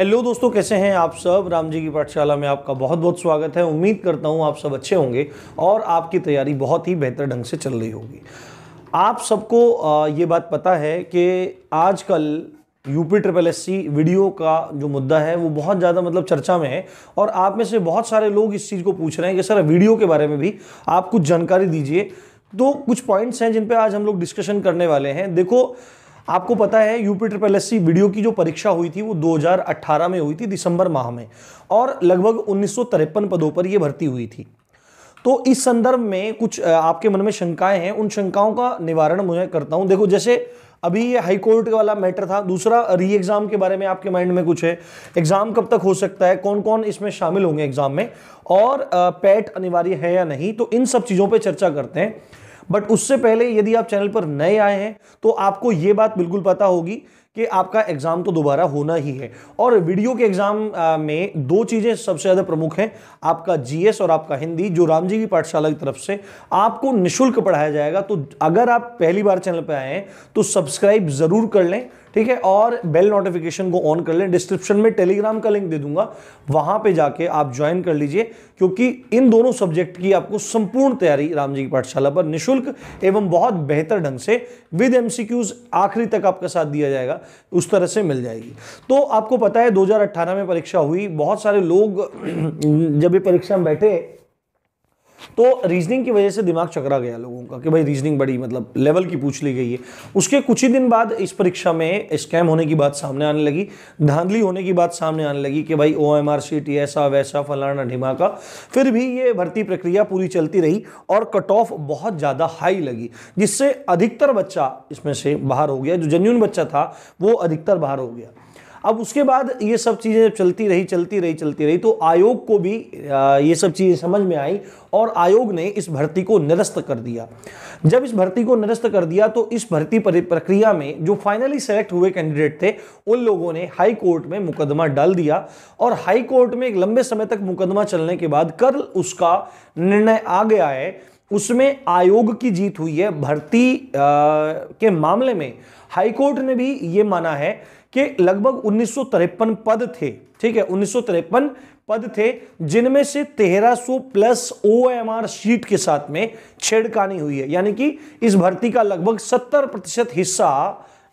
hello दोस्तों कैसे हैं आप सब राम जी की पाठशाला में आपका बहुत बहुत स्वागत है उम्मीद करता हूं आप सब अच्छे होंगे और आपकी तैयारी बहुत ही बेहतर ढंग से चल रही होगी आप सबको ये बात पता है कि आजकल UP triple S C video का जो मुद्दा है वो बहुत ज़्यादा मतलब चर्चा में है और आप में से बहुत सारे लोग इस चीज़ को पूछ रहे हैं कि सर वीडियो के बारे में भी आप कुछ जानकारी दीजिए तो कुछ पॉइंट्स हैं जिन पर आज हम लोग डिस्कशन करने वाले हैं देखो आपको पता है यूपी ट्रिपल एस वीडियो की जो परीक्षा हुई थी वो 2018 में हुई थी दिसंबर माह में और लगभग उन्नीस पदों पर ये भर्ती हुई थी तो इस संदर्भ में कुछ आपके मन में शंकाएं हैं उन शंकाओं का निवारण मुझे करता हूं देखो जैसे अभी ये हाई कोर्ट वाला मैटर था दूसरा री एग्जाम के बारे में आपके माइंड में कुछ है एग्जाम कब तक हो सकता है कौन कौन इसमें शामिल होंगे एग्जाम में और पैट अनिवार्य है या नहीं तो इन सब चीजों पर चर्चा करते हैं बट उससे पहले यदि आप चैनल पर नए आए हैं तो आपको यह बात बिल्कुल पता होगी कि आपका एग्जाम तो दोबारा होना ही है और वीडियो के एग्जाम में दो चीजें सबसे ज्यादा प्रमुख हैं आपका जीएस और आपका हिंदी जो रामजी की पाठशाला की तरफ से आपको निशुल्क पढ़ाया जाएगा तो अगर आप पहली बार चैनल पर आए हैं तो सब्सक्राइब जरूर कर लें ठीक है और बेल नोटिफिकेशन को ऑन कर लें डिस्क्रिप्शन में टेलीग्राम का लिंक दे दूंगा वहां पे जाके आप ज्वाइन कर लीजिए क्योंकि इन दोनों सब्जेक्ट की आपको संपूर्ण तैयारी रामजी की पाठशाला पर निशुल्क एवं बहुत बेहतर ढंग से विद एमसीक्यूज आखिरी तक आपका साथ दिया जाएगा उस तरह से मिल जाएगी तो आपको पता है 2018 में परीक्षा हुई बहुत सारे लोग जब ये परीक्षा में बैठे तो रीजनिंग की वजह से दिमाग चकरा गया लोगों का कि भाई रीजनिंग बड़ी मतलब लेवल की पूछ ली गई है उसके कुछ ही दिन बाद इस परीक्षा में स्कैम होने की बात सामने आने लगी धांधली होने की बात सामने आने लगी कि भाई O M R C T ऐसा वैसा फलाना ढिमाका फिर भी ये भर्ती प्रक्रिया पूरी चलती रही और कट ऑफ बहुत ज़्यादा हाई लगी जिससे अधिकतर बच्चा इसमें से बाहर हो गया जो जेन्यून बच्चा था वो अधिकतर बाहर हो गया अब उसके बाद ये सब चीज़ें चलती रही चलती रही चलती रही तो आयोग को भी ये सब चीज़ें समझ में आई और आयोग ने इस भर्ती को निरस्त कर दिया जब इस भर्ती को निरस्त कर दिया तो इस भर्ती प्रक्रिया में जो फाइनली सेलेक्ट हुए कैंडिडेट थे उन लोगों ने हाई कोर्ट में मुकदमा डाल दिया और हाई कोर्ट में एक लंबे समय तक मुकदमा चलने के बाद कल उसका निर्णय आ गया है उसमें आयोग की जीत हुई है भर्ती के मामले में हाईकोर्ट ने भी ये माना है कि लगभग उन्नीस पद थे ठीक है उन्नीस पद थे जिनमें से 1300 प्लस ओ शीट के साथ में छेड़कानी हुई है यानी कि इस भर्ती का लगभग 70 प्रतिशत हिस्सा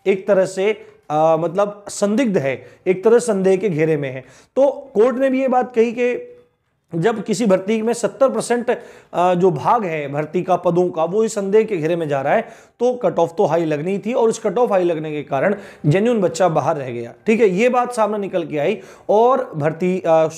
एक तरह से आ, मतलब संदिग्ध है एक तरह संदेह के घेरे में है तो कोर्ट ने भी ये बात कही कि जब किसी भर्ती में 70 परसेंट जो भाग है भर्ती का पदों का वो इस संदेह के घेरे में जा रहा है तो कट ऑफ तो हाई लगनी थी और इस कट ऑफ हाई लगने के कारण जेन्यून बच्चा बाहर रह गया ठीक है ये बात सामने निकल के आई और भर्ती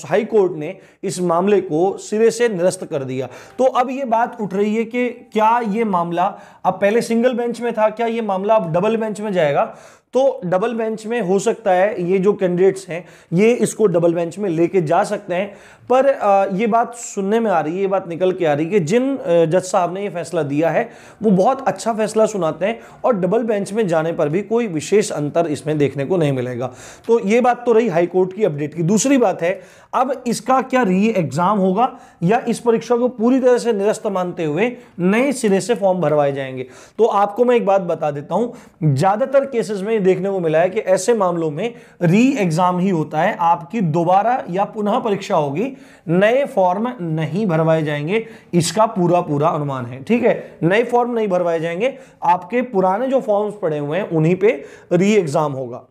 हाई कोर्ट ने इस मामले को सिरे से निरस्त कर दिया तो अब ये बात उठ रही है कि क्या ये मामला अब पहले सिंगल बेंच में था क्या ये मामला अब डबल बेंच में जाएगा तो डबल बेंच में हो सकता है ये जो कैंडिडेट्स हैं ये इसको डबल बेंच में लेके जा सकते हैं पर आ, ये बात सुनने में आ रही है ये बात निकल के आ रही है कि जिन जज साहब ने ये फैसला दिया है वो बहुत अच्छा फैसला सुनाते हैं और डबल बेंच में जाने पर भी कोई विशेष अंतर इसमें देखने को नहीं मिलेगा तो ये बात तो रही हाईकोर्ट की अपडेट की दूसरी बात है अब इसका क्या री एग्जाम होगा या इस परीक्षा को पूरी तरह से निरस्त मानते हुए नए सिरे से फॉर्म भरवाए जाएंगे तो आपको मैं एक बात बता देता हूं ज्यादातर केसेस में देखने को मिला है कि ऐसे मामलों में री एग्जाम ही होता है आपकी दोबारा या पुनः परीक्षा होगी नए नए फॉर्म नहीं भरवाए जाएंगे इसका पूरा पूरा अनुमान है ठीक है नए फॉर्म नहीं भरवाए जाएंगे आपके पुराने जो फॉर्म्स पड़े हुए हैं उन्हीं पे री एग्जाम होगा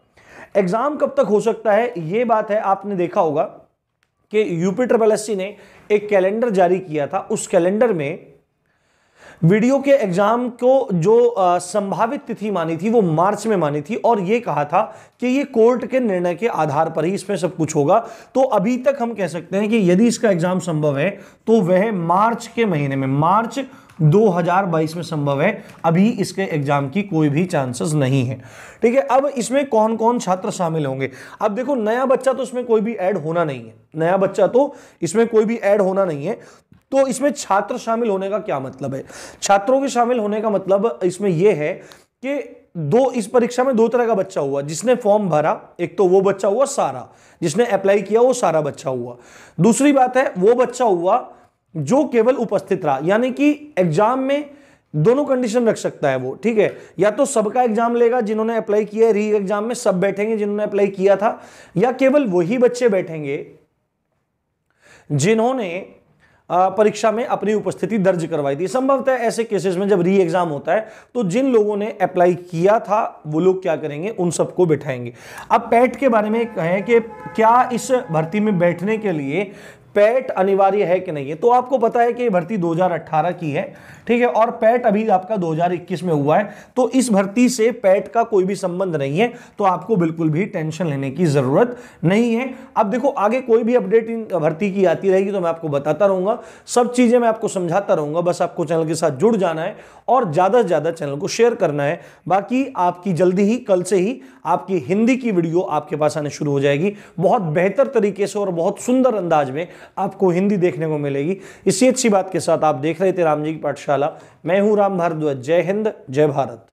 एग्जाम कब तक हो सकता है ये बात है आपने देखा होगा कि यूपी ट्रिपल एस ने एक कैलेंडर जारी किया था उस कैलेंडर में वीडियो के एग्जाम को जो संभावित तिथि मानी थी वो मार्च में मानी थी और ये कहा था कि ये कोर्ट के निर्णय के आधार पर ही इसमें सब कुछ होगा तो अभी तक हम कह सकते हैं कि यदि इसका एग्जाम संभव है तो वह मार्च के महीने में मार्च 2022 में संभव है अभी इसके एग्जाम की कोई भी चांसेस नहीं है ठीक है अब इसमें कौन कौन छात्र शामिल होंगे अब देखो नया बच्चा तो इसमें कोई भी ऐड होना नहीं है नया बच्चा तो इसमें कोई भी ऐड होना नहीं है तो इसमें छात्र शामिल होने का क्या मतलब है छात्रों के शामिल होने का मतलब इसमें यह है कि दो इस परीक्षा में दो तरह का बच्चा हुआ जिसने फॉर्म भरा एक तो वो बच्चा हुआ सारा जिसने अप्लाई किया वो सारा बच्चा हुआ दूसरी बात है वो बच्चा हुआ जो केवल उपस्थित रहा यानी कि एग्जाम में दोनों कंडीशन रख सकता है वो ठीक है या तो सबका एग्जाम लेगा जिन्होंने अप्लाई किया री एग्जाम में सब बैठेंगे जिन्होंने अप्लाई किया था या केवल वही बच्चे बैठेंगे जिन्होंने परीक्षा में अपनी उपस्थिति दर्ज करवाई थी संभवतः ऐसे केसेस में जब री एग्जाम होता है तो जिन लोगों ने अप्लाई किया था वो लोग क्या करेंगे उन सबको बैठाएंगे अब पैट के बारे में कहें कि क्या इस भर्ती में बैठने के लिए पैट अनिवार्य है कि नहीं है तो आपको पता है कि ये भर्ती 2018 की है ठीक है और पैट अभी आपका 2021 में हुआ है तो इस भर्ती से पैट का कोई भी संबंध नहीं है तो आपको बिल्कुल भी टेंशन लेने की ज़रूरत नहीं है अब देखो आगे कोई भी अपडेट इन भर्ती की आती रहेगी तो मैं आपको बताता रहूँगा सब चीज़ें मैं आपको समझाता रहूँगा बस आपको चैनल के साथ जुड़ जाना है और ज़्यादा से ज़्यादा चैनल को शेयर करना है बाकी आपकी जल्दी ही कल से ही आपकी हिंदी की वीडियो आपके पास आने शुरू हो जाएगी बहुत बेहतर तरीके से और बहुत सुंदर अंदाज में आपको हिंदी देखने को मिलेगी इसी अच्छी बात के साथ आप देख रहे थे राम जी की पाठशाला मैं हूँ राम भारद्वाज जय हिंद जय भारत